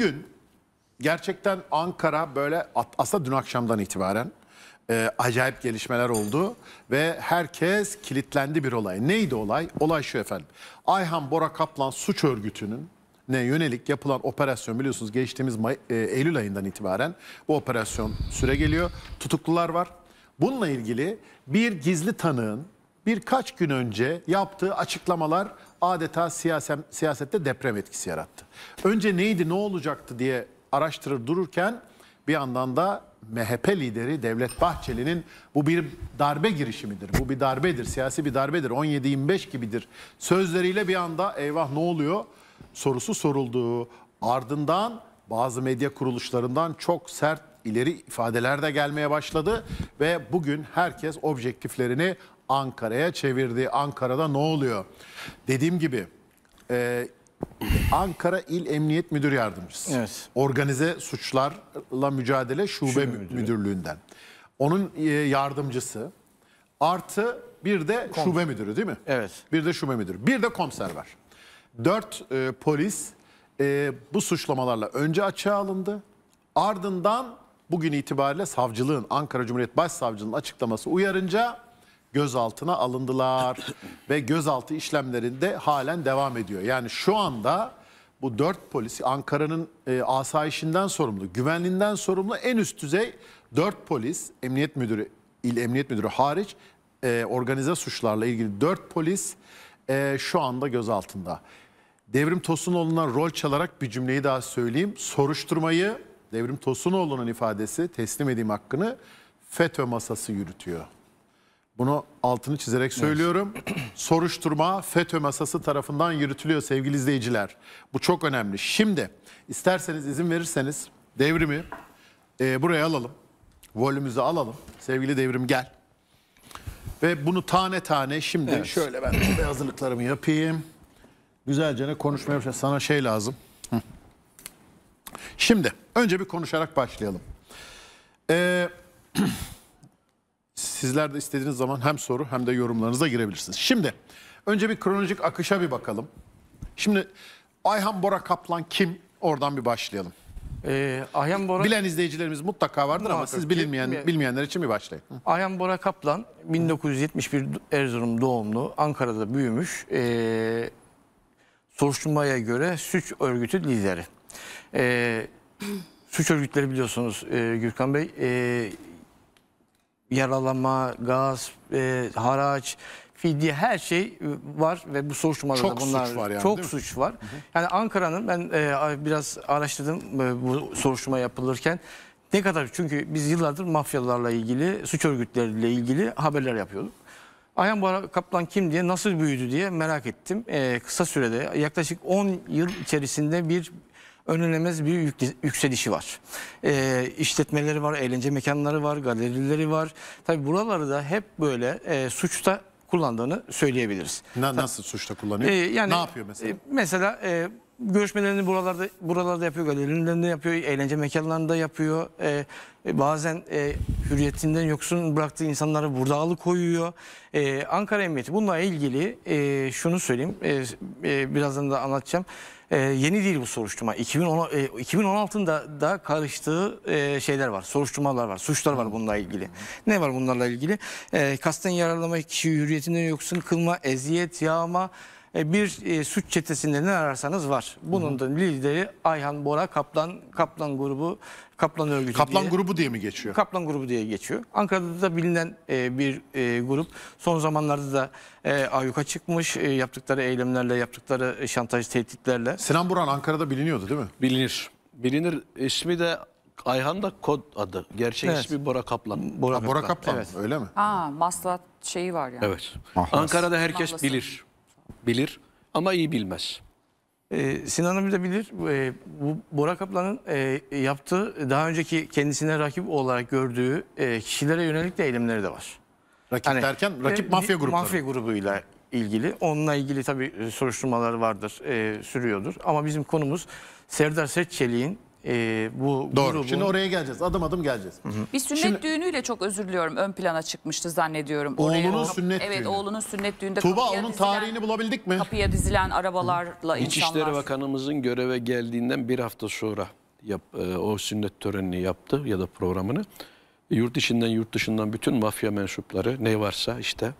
bugün gerçekten Ankara böyle aslında dün akşamdan itibaren e, acayip gelişmeler oldu ve herkes kilitlendi bir olay. Neydi olay? Olay şu efendim. Ayhan Bora Kaplan suç örgütünün ne yönelik yapılan operasyon biliyorsunuz geçtiğimiz May, e, Eylül ayından itibaren bu operasyon süre geliyor. Tutuklular var. Bununla ilgili bir gizli tanığın birkaç gün önce yaptığı açıklamalar adeta siyasem, siyasette deprem etkisi yarattı. Önce neydi ne olacaktı diye araştırır dururken bir yandan da MHP lideri Devlet Bahçeli'nin bu bir darbe girişimidir. Bu bir darbedir, siyasi bir darbedir. 17-25 gibidir. Sözleriyle bir anda eyvah ne oluyor sorusu soruldu. Ardından bazı medya kuruluşlarından çok sert ileri ifadeler de gelmeye başladı ve bugün herkes objektiflerini Ankara'ya çevirdi. Ankara'da ne oluyor? Dediğim gibi e, Ankara İl Emniyet Müdür Yardımcısı. Evet. Organize Suçlarla Mücadele Şube, Şube Müdürü. Müdürlüğü'nden. Onun e, yardımcısı artı bir de Kom şube müdürü değil mi? Evet. Bir de şube müdürü. Bir de komiser var. Dört e, polis e, bu suçlamalarla önce açığa alındı. Ardından bugün itibariyle savcılığın, Ankara Cumhuriyet Başsavcılığının açıklaması uyarınca gözaltına alındılar ve gözaltı işlemlerinde halen devam ediyor. Yani şu anda bu dört polis Ankara'nın e, asayişinden sorumlu, güvenliğinden sorumlu en üst düzey dört polis, emniyet müdürü, il emniyet müdürü hariç e, organize suçlarla ilgili dört polis e, şu anda gözaltında. Devrim Tosunoğlu'ndan rol çalarak bir cümleyi daha söyleyeyim. Soruşturmayı Devrim Tosunoğlu'nun ifadesi teslim edeyim hakkını FETÖ masası yürütüyor. Bunu altını çizerek söylüyorum. Evet. Soruşturma FETÖ masası tarafından yürütülüyor sevgili izleyiciler. Bu çok önemli. Şimdi isterseniz izin verirseniz devrimi e, buraya alalım. Volümümüzü alalım. Sevgili devrim gel. Ve bunu tane tane şimdi evet. şöyle ben hazırlıklarımı yapayım. Güzelce ne konuşmaya başlayalım. Sana şey lazım. Şimdi önce bir konuşarak başlayalım. Eee... Sizler de istediğiniz zaman hem soru hem de yorumlarınıza girebilirsiniz. Şimdi önce bir kronolojik akışa bir bakalım. Şimdi Ayhan Bora Kaplan kim? Oradan bir başlayalım. Ee, Ayhan Bora... Bilen izleyicilerimiz mutlaka vardır Muhakkak. ama siz bilinmeyen, bilmeyenler için bir başlayın. Ayhan Bora Kaplan 1971 Erzurum doğumlu Ankara'da büyümüş. Ee, soruşturmaya göre suç örgütü lideri. Ee, suç örgütleri biliyorsunuz e, Gürkan Bey e, yaralama, gaz, e, haraç, fidye her şey e, var ve bu soruşturmalarda çok bunlar suç var yani, çok suç var. Hı hı. Yani Ankara'nın ben e, biraz araştırdım e, bu soruşturma yapılırken ne kadar çünkü biz yıllardır mafyalarla ilgili, suç örgütleriyle ilgili haberler yapıyorduk. Ayhan Bora Kaplan kim diye, nasıl büyüdü diye merak ettim. Ee, kısa sürede yaklaşık 10 yıl içerisinde bir önlenemez bir yükselişi var. E, işletmeleri var, eğlence mekanları var, galerileri var. Tabi buraları da hep böyle e, suçta kullandığını söyleyebiliriz. Na, nasıl suçta kullanıyor? E, yani, ne yapıyor mesela? E, mesela... E, görüşmelerini buralarda buralarda yapıyor, galerilerinde yapıyor, eğlence mekanlarında yapıyor. E, e, bazen e, hürriyetinden yoksun bıraktığı insanları burada alıkoyuyor. E, Ankara Emniyeti bununla ilgili e, şunu söyleyeyim, e, e, birazdan da anlatacağım. E, yeni değil bu soruşturma. 2010, e, 2016'da da karıştığı e, şeyler var, soruşturmalar var, suçlar var bununla ilgili. Ne var bunlarla ilgili? E, kasten yararlama, kişi hürriyetinden yoksun kılma, eziyet, yağma, e, bir e, suç çetesinde ne ararsanız var. Bunun da lideri Ayhan Bora Kaplan Kaplan grubu Kaplan örgütü Kaplan diye. grubu diye mi geçiyor? Kaplan grubu diye geçiyor. Ankara'da da bilinen e, bir e, grup. Son zamanlarda da e, ayyuka çıkmış e, yaptıkları eylemlerle, yaptıkları e, şantaj tehditlerle. Sinan Buran Ankara'da biliniyordu değil mi? Bilinir. Bilinir. İsmi de Ayhan da kod adı. Gerçek Evet. ismi Bora Kaplan. Bora, Ha, Bora Kaplan, Evet. öyle mi? Aa, maslat şeyi var yani. Evet. Mahlas. Ankara'da herkes Mahlasın. bilir bilir ama iyi bilmez. Ee, Sinan'ım da bilir. Ee, bu Bora Kaplan'ın e, yaptığı, daha önceki kendisine rakip olarak gördüğü e, kişilere yönelik de eylemleri de var. Rakip hani, derken e, rakip e, mafya grupları. Mafya grubuyla ilgili. Onunla ilgili tabii soruşturmalar vardır, e, sürüyordur. Ama bizim konumuz Serdar Seççelik'in e, bu Doğru. Grubu... Şimdi oraya geleceğiz. Adım adım geleceğiz. Hı hı. Bir sünnet Şimdi, düğünüyle çok özür diliyorum ön plana çıkmıştı zannediyorum. Oğlunun oraya, sünnet evet, düğünü. Evet oğlunun sünnet düğünde. Tuğba onun dizilen, tarihini bulabildik mi? Kapıya dizilen arabalarla hı. İçişleri insanlar. İçişleri Bakanımızın göreve geldiğinden bir hafta sonra yap, e, o sünnet törenini yaptı ya da programını. Yurt içinden yurt dışından bütün mafya mensupları ne varsa işte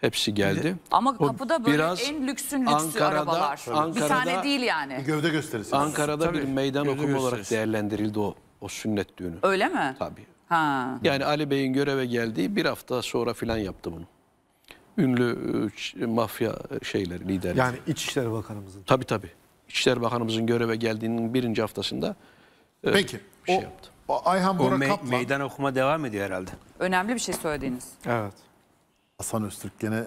Hepsi geldi. Ama kapıda böyle Biraz en lüksün lüksü Ankara'da, arabalar. Ankara'da, bir tane değil yani. Gövde gösterisi. Ankara'da Tabii, bir meydan okuma olarak değerlendirildi o, o sünnet düğünü. Öyle mi? Tabii. Ha. Yani Ali Bey'in göreve geldiği bir hafta sonra filan yaptı bunu. Ünlü mafya şeyler liderleri. Yani İçişleri Bakanımızın. Tabii tabii. İçişleri Bakanımızın göreve geldiğinin birinci haftasında e, Peki. bir şey o, yaptı. O Ayhan Bora o me Kaplan. Meydan okuma devam ediyor herhalde. Önemli bir şey söylediğiniz. Evet. Hasan Öztürk gene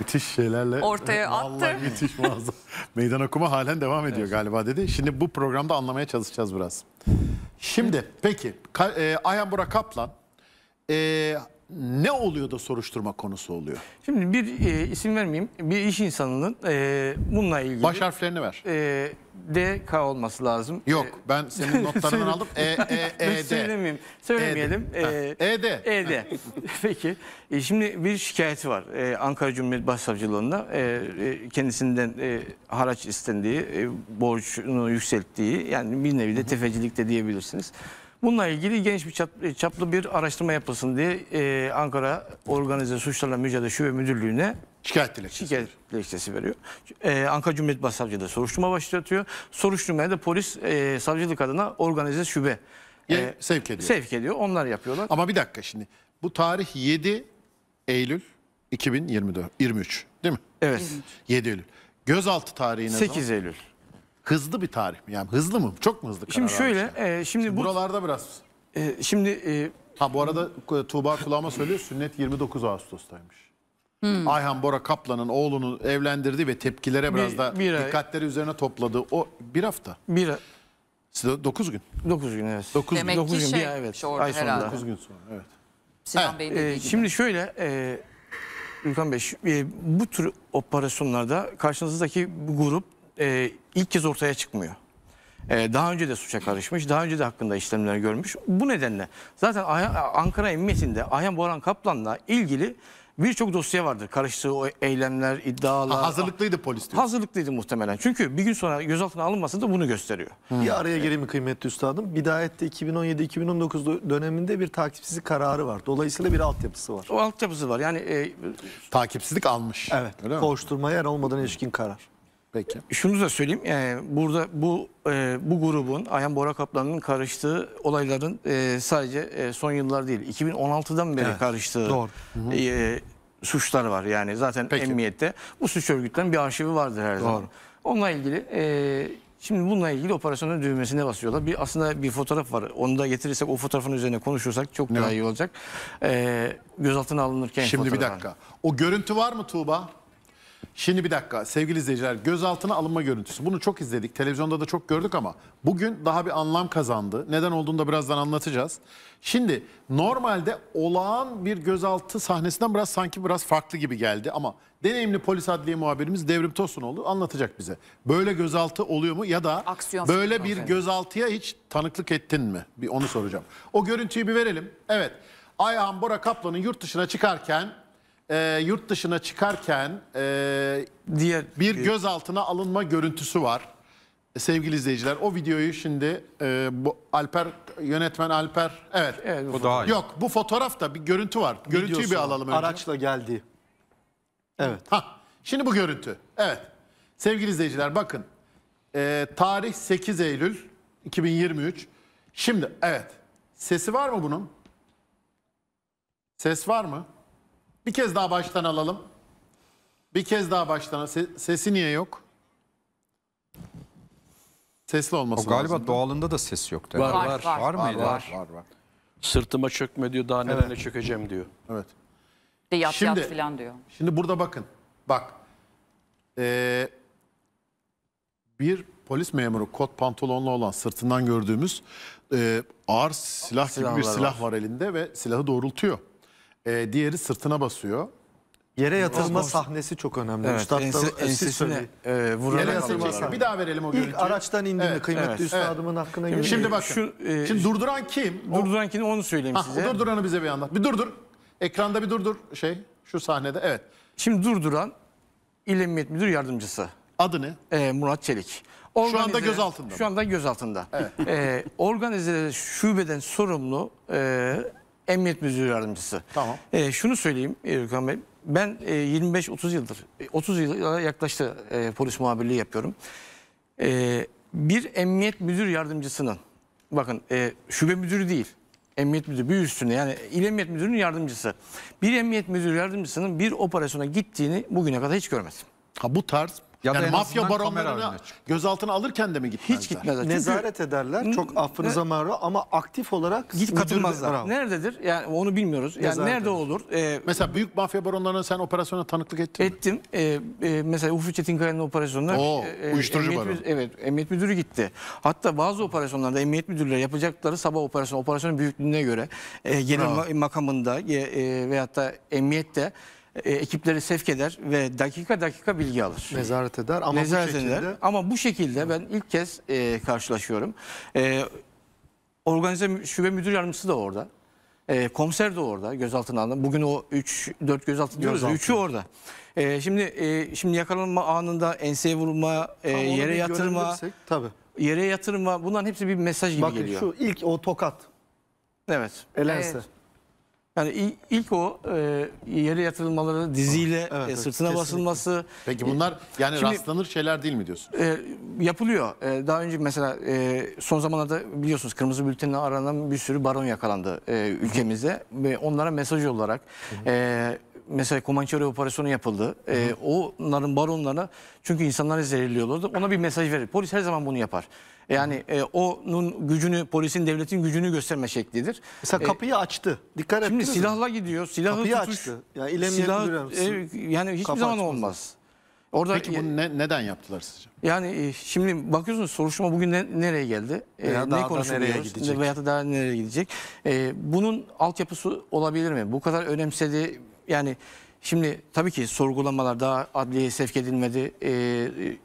müthiş şeylerle ortaya attı. Vallahi müthiş muazzam. Meydan okuma halen devam ediyor evet. galiba dedi. Şimdi bu programda anlamaya çalışacağız biraz. Şimdi peki e, Ayhan Burak Kaplan e, ne oluyor da soruşturma konusu oluyor? Şimdi bir e, isim vermeyeyim. Bir iş insanının e, bununla ilgili... Baş harflerini ver. E, DK olması lazım. Yok e, ben senin notlarından aldım. E, E, E, D. Söylemeyeyim. Söylemeyelim. E, D. E, e D. E, Peki. E, şimdi bir şikayeti var. E, Ankara Cumhuriyet Başsavcılığında e, kendisinden e, haraç istendiği, e, borcunu yükselttiği yani bir nevi de tefecilik de diyebilirsiniz. Bununla ilgili geniş bir e, çaplı bir araştırma yapılsın diye e, Ankara Organize Suçlarla Mücadele Şube Müdürlüğü'ne Şikayet dilekçesi. Şikayet dilekçesi veriyor. Ee, Ankara Cumhuriyet Başsavcılığı da soruşturma başlatıyor. Soruşturmaya da polis e, savcılık adına organize şube e, sevk ediyor. Sevk ediyor. Onlar yapıyorlar. Ama bir dakika şimdi. Bu tarih 7 Eylül 2024 23 değil mi? Evet. 7 Eylül. Gözaltı tarihi ne 8 zaman? Eylül. Hızlı bir tarih mi? Yani hızlı mı? Çok mu hızlı karar Şimdi şöyle, almışlar? e, şimdi bu Buralarda biraz. e, şimdi e, Ha bu arada Tuğba kulağıma söylüyor sünnet 29 Ağustos'taymış. Hmm. Ayhan Bora Kaplan'ın oğlunu evlendirdi ve tepkilere biraz Bir- da bir ay. dikkatleri üzerine topladı. O bir hafta. bir 9 gün. 9 gün evet. 9 gün. Dokuz gün, şey evet. evet. Ay sonunda. 9 gün sonra evet. Sinan Ha, Bey'in dediği e, şimdi şöyle e, Ülkan Bey, e, bu tür operasyonlarda karşınızdaki grup e, ilk kez ortaya çıkmıyor. E, daha önce de suça karışmış, daha önce de hakkında işlemler görmüş. Bu nedenle zaten Ankara Emniyetinde Ayhan Boran Kaplan'la ilgili birçok dosya vardır. Karıştığı o eylemler, iddialar. Ha, hazırlıklıydı polis diyor. Hazırlıklıydı muhtemelen. Çünkü bir gün sonra gözaltına alınması da bunu gösteriyor. Hmm. Bir araya gireyim mi kıymetli üstadım? Bidayet'te 2017-2019 döneminde bir takipsizlik kararı var. Dolayısıyla bir altyapısı var. O altyapısı var. Yani e... takipsizlik almış. Evet. Öyle yer olmadan ilişkin karar. Peki. Şunu da söyleyeyim. yani e, burada bu e, bu grubun Ayhan Bora Kaplan'ın karıştığı olayların e, sadece e, son yıllar değil 2016'dan beri evet. karıştığı Doğru. E, suçlar var. Yani zaten Peki. emniyette bu suç örgütlerinin bir arşivi vardır her Doğru. zaman. Onunla ilgili e, şimdi bununla ilgili operasyonun düğmesine basıyorlar. Bir aslında bir fotoğraf var. Onu da getirirsek o fotoğrafın üzerine konuşursak çok ne? daha iyi olacak. E, gözaltına alınırken Şimdi bir dakika. O görüntü var mı Tuğba? Şimdi bir dakika sevgili izleyiciler gözaltına alınma görüntüsü. Bunu çok izledik. Televizyonda da çok gördük ama bugün daha bir anlam kazandı. Neden olduğunu da birazdan anlatacağız. Şimdi normalde olağan bir gözaltı sahnesinden biraz sanki biraz farklı gibi geldi ama deneyimli polis adliye muhabirimiz Devrim Tosun oldu. anlatacak bize. Böyle gözaltı oluyor mu ya da Aksiyon böyle bir gözaltıya hiç tanıklık ettin mi? Bir onu soracağım. O görüntüyü bir verelim. Evet. Ayhan Bora Kaplan'ın yurt dışına çıkarken e, yurt dışına çıkarken e, diğer bir gözaltına alınma görüntüsü var. E, sevgili izleyiciler o videoyu şimdi e, bu Alper yönetmen Alper evet. evet o daha Yok bu fotoğrafta bir görüntü var. Görüntüyü Videosu bir alalım önce. Araçla geldi. Evet. Ha, şimdi bu görüntü. Evet. Sevgili izleyiciler bakın. E, tarih 8 Eylül 2023. Şimdi evet. Sesi var mı bunun? Ses var mı? Bir kez daha baştan alalım. Bir kez daha baştan. Sesi niye yok? Sesli olması O galiba lazım. doğalında da ses yok. Var var. Var, var, mıydı? Var. var var. Sırtıma çökme diyor daha nereye evet. çökeceğim diyor. Evet. De yat şimdi, yat filan diyor. Şimdi burada bakın. Bak. Ee, bir polis memuru kot pantolonlu olan sırtından gördüğümüz e, ağır silah Silahlar gibi bir silah var. var elinde ve silahı doğrultuyor e, diğeri sırtına basıyor. Yere yatırma Olmaz. sahnesi çok önemli. Evet, Üstad ense, da, ensesine e, vurarak Yere yatırma sahnesi. Bir daha verelim o görüntüyü. İlk araçtan indi evet, kıymetli evet, üstadımın evet. hakkına giriyor. Şimdi bakın. Şu, e, şimdi durduran kim? Durduran kim onu söyleyeyim ha, size. Durduranı bize bir anlat. Bir durdur. Ekranda bir durdur şey şu sahnede evet. Şimdi durduran İl Emniyet Müdür Yardımcısı. Adı ne? Ee, Murat Çelik. Organize, şu anda gözaltında. Şu anda gözaltında. Evet. Ee, organize şubeden sorumlu e, Emniyet Müdürü Yardımcısı. Tamam. E, şunu söyleyeyim Erkan Bey. Ben e, 25-30 yıldır, 30 e, yıla yaklaştı e, polis muhabirliği yapıyorum. E, bir emniyet müdür yardımcısının, bakın e, şube müdürü değil, emniyet müdürü bir üstüne yani il emniyet müdürünün yardımcısı. Bir emniyet müdürü yardımcısının bir operasyona gittiğini bugüne kadar hiç görmedim. Ha bu tarz ya yani mafya baronlarına gözaltına alırken de mi gitmezler? Hiç gitmezler. Nezaret ederler. Çok e, affınıza mağrur ama aktif olarak git katılmazlar. Nerededir? Yani onu bilmiyoruz. Yani nezaret nerede olur? Ee, mesela büyük mafya baronlarına sen operasyona tanıklık ettin ettim. mi? Ettim. Ee, e, mesela Ufuk Çetinkaya'nın operasyonları. Oo, e, uyuşturucu emniyet, baron. Evet. Emniyet müdürü gitti. Hatta bazı operasyonlarda emniyet müdürleri yapacakları sabah operasyonu, operasyonun büyüklüğüne göre e, genel ha. makamında e, e, veyahut da emniyette e, ekipleri sevk eder ve dakika dakika bilgi alır. Nezaret eder ama Nezaret bu şekilde. Eder. Ama bu şekilde ben ilk kez e, karşılaşıyorum. E, organize şube müdür yardımcısı da orada. E, komiser de orada gözaltına alındı. Bugün o 3 4 gözaltı diyoruz. 3'ü orada. E, şimdi e, şimdi yakalanma anında enseye vurulma, e, yere yatırma. Tabii. Yere yatırma bunların hepsi bir mesaj gibi Bakın, geliyor. Bakın şu ilk o tokat. Evet. Elense. Evet. Yani ilk o e, yere yatırılmaları diziyle e, evet, sırtına kesinlikle. basılması. Peki bunlar yani Şimdi, rastlanır şeyler değil mi diyorsun? E, yapılıyor. E, daha önce mesela e, son zamanlarda biliyorsunuz kırmızı bültenle aranan bir sürü baron yakalandı e, ülkemizde. Ve onlara mesaj olarak... E, mesela Comanchero operasyonu yapıldı. E, onların baronlarına çünkü insanları zehirliyorlardı. Ona bir mesaj verir. Polis her zaman bunu yapar. Yani e, onun gücünü, polisin, devletin gücünü gösterme şeklidir. Mesela e, kapıyı e, açtı. Dikkat Şimdi silahla mi? gidiyor. Silahı kapıyı tutuş, açtı. Yani, silah, e, yani hiçbir zaman açmasın. olmaz. Orada, Peki bunu e, ne, neden yaptılar sizce? Yani e, şimdi bakıyorsunuz soruşturma bugün ne, nereye geldi? Veya ne konuşuluyor? Veya da daha nereye gidecek? Ee, bunun altyapısı olabilir mi? Bu kadar önemsedi yani Şimdi tabii ki sorgulamalar daha adliyeye sevk edilmedi, e,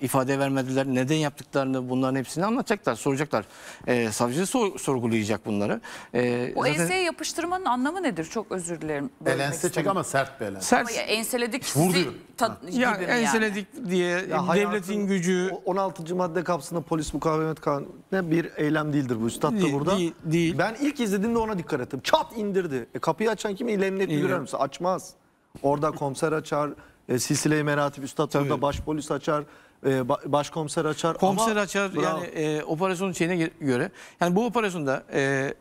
ifade vermediler. Neden yaptıklarını bunların hepsini anlatacaklar, soracaklar. E, savcı sor, sorgulayacak bunları. E, o zaten... enseye yapıştırmanın anlamı nedir? Çok özür dilerim. Belense çek ama sert bir belen. Sert. Ama ya enseledik sizi ta, ya, gibi enseledik yani. diye ya devletin gücü. 16. madde kapsında polis mukavemet kanunu bir eylem değildir bu. Üstad da burada. Değil, değil. Ben ilk izlediğimde ona dikkat ettim. Çat indirdi. E, kapıyı açan kim? İlemnet Müdür Açmaz. Orada komiser açar, e, Sisile-i Meratip Üstad orada baş polis açar, e, ba- başkomiser açar. Komiser ama, açar bravo. yani e, operasyonun şeyine göre. Yani bu operasyonda e,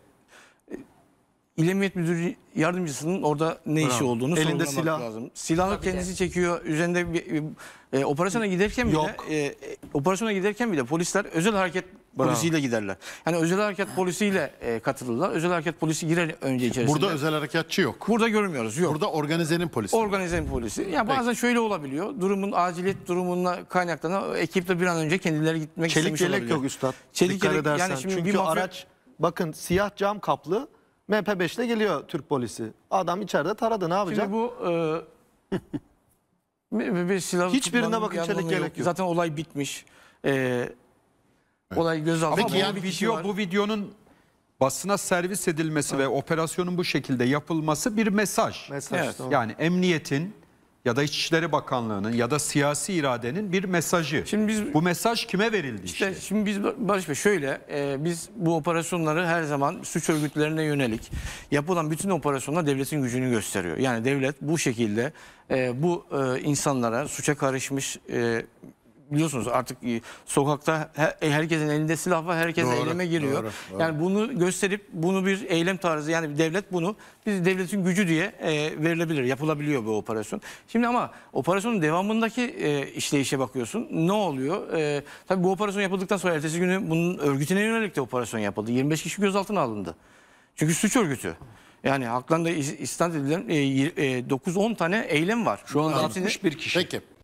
İl Müdürü yardımcısının orada ne işi olduğunu Elinde silah. lazım. Silahı Tabii kendisi de. çekiyor. Üzerinde bir, e, operasyona giderken bile Yok. e, e operasyona giderken bile polisler özel hareket Bravo. polisiyle giderler. Yani özel harekat polisiyle e, katılırlar. Özel harekat polisi girer önce içerisinde. Burada özel harekatçı yok. Burada görmüyoruz. Yok. Burada organizenin polisi. Organizenin polisi. Ya yani bazen şöyle olabiliyor. Durumun aciliyet durumunla kaynaklanan ekip de bir an önce kendileri gitmek Çelik istemiş olabilir. Çelik yok üstad. Çelik Dikkat yelek edersen. yani şimdi Çünkü bir mafya... araç bakın siyah cam kaplı MP5'le geliyor Türk polisi. Adam içeride taradı ne yapacak? Şimdi bu e... bir, bir silah Hiçbirine bakın çelik gerek yok. Zaten olay bitmiş. Eee Olay göz aldı. Ama bu, video, şey bu videonun basına servis edilmesi evet. ve operasyonun bu şekilde yapılması bir mesaj. mesaj evet. Yani emniyetin ya da İçişleri Bakanlığı'nın ya da siyasi iradenin bir mesajı. Şimdi biz bu mesaj kime verildi işte? işte? Şimdi biz Barış Bey şöyle e, biz bu operasyonları her zaman suç örgütlerine yönelik yapılan bütün operasyonlar devletin gücünü gösteriyor. Yani devlet bu şekilde e, bu e, insanlara suça karışmış e, biliyorsunuz artık e, sokakta e, herkesin elinde silah var, herkes doğru, eyleme giriyor. Doğru, doğru. Yani bunu gösterip bunu bir eylem tarzı yani devlet bunu biz devletin gücü diye e, verilebilir, yapılabiliyor bu operasyon. Şimdi ama operasyonun devamındaki e, işleyişe bakıyorsun. Ne oluyor? E, tabii bu operasyon yapıldıktan sonra ertesi günü bunun örgütüne yönelik de operasyon yapıldı. 25 kişi gözaltına alındı. Çünkü suç örgütü. Yani haklarında istinad edilen 9-10 e, tane eylem var. Şu anda 61 kişi. Peki.